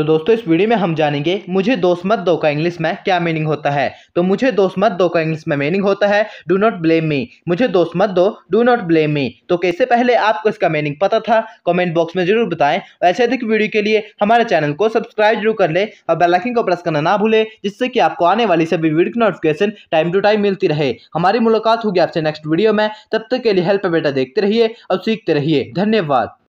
तो दोस्तों इस वीडियो में हम जानेंगे मुझे दोस्त मत दो का इंग्लिश में क्या मीनिंग होता है तो मुझे दोस्त मत दो का इंग्लिश में मीनिंग होता है डू नॉट ब्लेम मी मुझे दोस्त मत दो डू नॉट ब्लेम मी तो कैसे पहले आपको इसका मीनिंग पता था कमेंट बॉक्स में जरूर बताएं और ऐसे अधिक वीडियो के लिए हमारे चैनल को सब्सक्राइब जरूर कर ले और बेलाइकिन को प्रेस करना ना भूले जिससे कि आपको आने वाली सभी वीडियो की नोटिफिकेशन टाइम टू टाइम मिलती रहे हमारी मुलाकात होगी आपसे नेक्स्ट वीडियो में तब तक के लिए हेल्प बेटा देखते रहिए और सीखते रहिए धन्यवाद